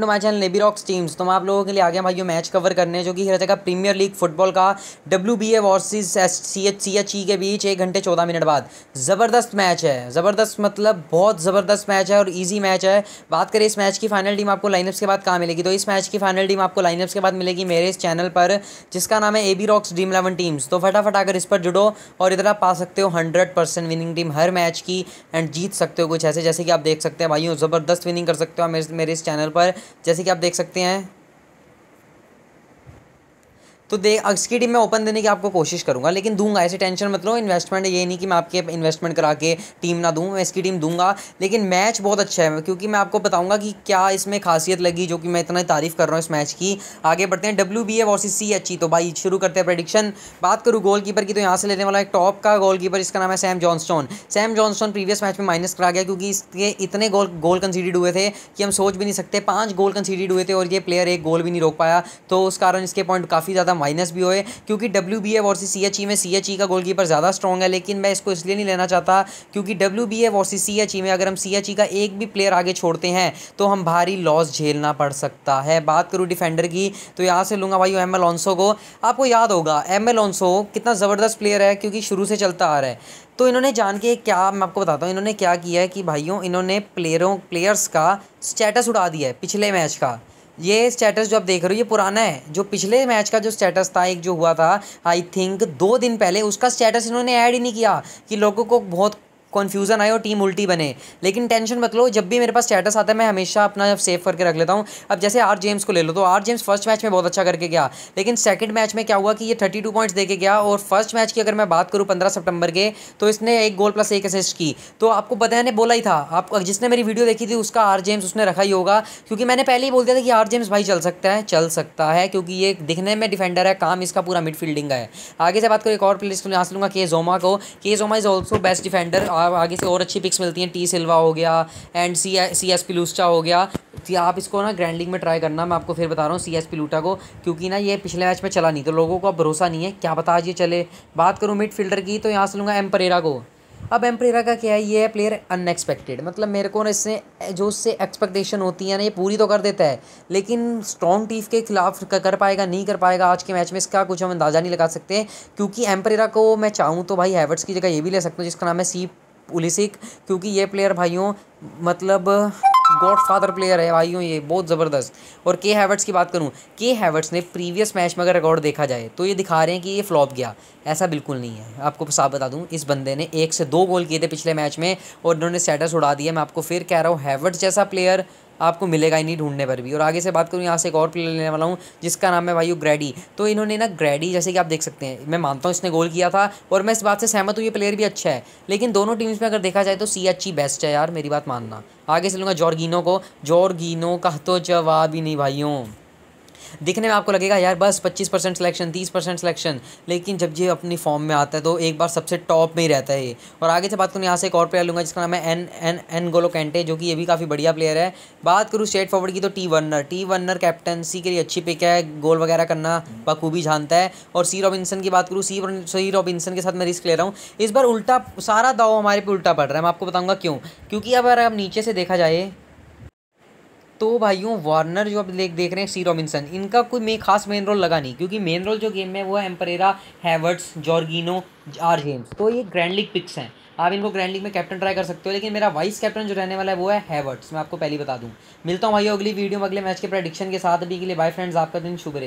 to my channel लेबीरॉक्स rocks teams तो हम आप लोगों के लिए आ गया भाइयों मैच कवर करने जो कि रहता है प्रीमियर लीग फुटबॉल का W B A versus S C H C H E के बीच एक घंटे चौदह मिनट बाद ज़बरदस्त मैच है ज़बरदस्त मतलब बहुत ज़बरदस्त मैच है और ईजी मैच है बात करें इस मैच की फाइनल टीम आपको लाइनअप्स के बाद कहाँ मिलेगी तो इस मैच की फाइनल टीम आपको लाइनअप्स के बाद मिलेगी मेरे इस चैनल पर जिसका नाम है A B rocks Dream Eleven teams तो फटाफट आकर इस पर जुड़ो और इधर आप पा सकते हो हंड्रेड परसेंट विनिंग टीम हर मैच की एंड जीत सकते हो कुछ ऐसे जैसे कि आप देख सकते हैं भाइयों ज़बरदस्त विनिंग कर सकते हो मेरे इस चैनल पर जैसे कि आप देख सकते हैं तो दे इसकी टीम मैं ओपन देने की आपको कोशिश करूँगा लेकिन दूंगा ऐसे टेंशन मत लो इन्वेस्टमेंट ये नहीं कि मैं आपके इन्वेस्टमेंट करा के टीम ना दूँ मैं इसकी टीम दूंगा लेकिन मैच बहुत अच्छा है क्योंकि मैं आपको बताऊँगा कि क्या इसमें खासियत लगी जो कि मैं इतना तारीफ़ कर रहा हूँ इस मैच की आगे बढ़ते हैं डब्ल्यू बी सी अच्छी तो भाई शुरू करते हैं प्रडिक्शन बात करूँ गोल कीपर की तो यहाँ से लेने वाला एक टॉप का गोल कीपर इसका नाम है Sam Johnstone Sam Johnstone previous match में माइनस करा गया क्योंकि इसके इतने गोल गोल कंसीडेड हुए थे कि हम सोच भी नहीं सकते पाँच गोल कंसीडेड हुए थे और ये प्लेयर एक गोल भी नहीं रोक पाया तो उस कारण इसके पॉइंट काफ़ी ज़्यादा माइनस भी होए क्योंकि डब्ल्यू बी ए वर्सी सी एच ई e में सी एच ई का गोलकीपर ज़्यादा स्ट्रॉन्ग है लेकिन मैं इसको इसलिए नहीं लेना चाहता क्योंकि डब्ल्यू बी ए वर्सी सी एच ई e में अगर हम सी एच ई का एक भी प्लेयर आगे छोड़ते हैं तो हम भारी लॉस झेलना पड़ सकता है बात करूँ डिफेंडर की तो यहाँ से लूँगा भाई एम ऑनसो को आपको याद होगा एम ऑनसो कितना ज़बरदस्त प्लेयर है क्योंकि शुरू से चलता आ रहा है तो इन्होंने जान के क्या मैं आपको बताता हूँ इन्होंने क्या किया है कि भाइयों इन्होंने प्लेयरों प्लेयर्स का स्टेटस उड़ा दिया है पिछले मैच का ये स्टेटस जो आप देख रहे हो ये पुराना है जो पिछले मैच का जो स्टेटस था एक जो हुआ था आई थिंक दो दिन पहले उसका स्टेटस इन्होंने ऐड ही नहीं किया कि लोगों को बहुत कन्फ्यूज़न आए और टीम उल्टी बने लेकिन टेंशन मत लो जब भी मेरे पास स्टेटस आता है मैं हमेशा अपना सेव करके रख लेता हूँ अब जैसे आर जेम्स को ले लो तो आर जेम्स फर्स्ट मैच में बहुत अच्छा करके गया लेकिन सेकंड मैच में क्या हुआ कि ये थर्टी टू पॉइंट्स देकर गया और फर्स्ट मैच की अगर मैं बात करूँ पंद्रह सेप्टेम्बर के तो इसने एक गोल प्लस एक असिस्ट की तो आपको पता है बोला ही था आप जिसने मेरी वीडियो देखी थी उसका आर जेम्स उसने रखा ही होगा क्योंकि मैंने पहले ही बोल दिया था कि आर जेम्स भाई चल सकता है चल सकता है क्योंकि ये दिखने में डिफेंडर है काम इसका पूरा मिड का है आगे से बात करें एक और प्लेस को यहाँ से लूँगा के जोमा को K Zouma is also best defender आगे से और अच्छी पिक्स मिलती हैं टी सिल्वा हो गया एंड सी सी एस पिलूस्टा हो गया तो आप इसको ना ग्रैंडिंग में ट्राई करना मैं आपको फिर बता रहा हूँ सी एस पिलूटा को क्योंकि ना ये पिछले मैच में चला नहीं तो लोगों को अब भरोसा नहीं है क्या पता आज ये चले बात करूँ मिड फील्डर की तो यहाँ से लूँगा एम परेरा को अब एम परेरा का क्या है ये है प्लेयर अनएक्सपेक्टेड मतलब मेरे को ना इससे जो उससे एक्सपेक्टेशन होती है ना ये पूरी तो कर देता है लेकिन स्ट्रॉन्ग टीफ के खिलाफ कर पाएगा नहीं कर पाएगा आज के मैच में इसका कुछ हम अंदाज़ा नहीं लगा सकते क्योंकि एम परेरा को मैं चाहूँ तो भाई हैवर्ट्स की जगह ये भी ले सकता हूँ जिसका नाम है सी पुलिसिक क्योंकि ये प्लेयर भाइयों मतलब गॉड फादर प्लेयर है भाइयों ये बहुत ज़बरदस्त और के हैवर्ट्स की बात करूँ के हैवर्ट्स ने प्रीवियस मैच में अगर रिकॉर्ड देखा जाए तो ये दिखा रहे हैं कि ये फ्लॉप गया ऐसा बिल्कुल नहीं है आपको साफ बता दूँ इस बंदे ने एक से दो गोल किए थे पिछले मैच में और उन्होंने स्टेटस उड़ा दिया मैं आपको फिर कह रहा हूँ हैवर्ट्स जैसा प्लेयर आपको मिलेगा ही नहीं ढूंढने पर भी और आगे से बात करूँ यहाँ से एक और प्लेयर लेने वाला हूँ जिसका नाम है भाई ग्रेडी तो इन्होंने ना ग्रेडी जैसे कि आप देख सकते हैं मैं मानता हूँ इसने गोल किया था और मैं इस बात से सहमत हूँ ये प्लेयर भी अच्छा है लेकिन दोनों टीम्स में अगर देखा जाए तो सी ई बेस्ट है यार मेरी बात मानना आगे से लूँगा जॉर्गिनो को जॉर्गिनो तो जवाब ही नहीं भाइयों दिखने में आपको लगेगा यार बस पच्चीस परसेंट सिलेक्शन तीस परसेंट सिलेक्शन लेकिन जब ये अपनी फॉर्म में आता है तो एक बार सबसे टॉप में ही रहता है ये और आगे से बात करूँ यहाँ से एक और प्लेयर लूँगा जिसका नाम है एन एन एन गोलो कैंटे जो कि ये भी काफ़ी बढ़िया प्लेयर है बात करूँ स्टेट फॉरवर्ड की तो T Werner T Werner captaincy के लिए अच्छी पिक है गोल वगैरह करना बखूबी जानता है और सी रॉबिनसन की बात करूँ सी सी रॉबिनसन के साथ मैं रिस्क ले रहा हूँ इस बार उल्टा सारा दाव हमारे पे उल्टा पड़ रहा है मैं आपको बताऊँगा क्यों क्योंकि अब अगर आप नीचे से देखा जाए तो भाइयों वार्नर जो अब देख देख रहे हैं सी रॉबिन्सन इनका कोई मे खास मेन रोल लगा नहीं क्योंकि मेन रोल जो गेम में वो है एम्परेरा हैवर्ट्स जॉर्गिनो आर जेम्स तो ये ग्रैंड लीग पिक्स हैं आप इनको ग्रैंड लीग में कैप्टन ट्राई कर सकते हो लेकिन मेरा वाइस कैप्टन जो रहने वाला है वो है हैवर्ट्स मैं आपको पहले बता दूँ मिलता हूँ भाई अगली वीडियो में अगले मैच के प्रडिक्शन के साथ अभी के लिए बाय फ्रेंड्स आपका दिन शुभ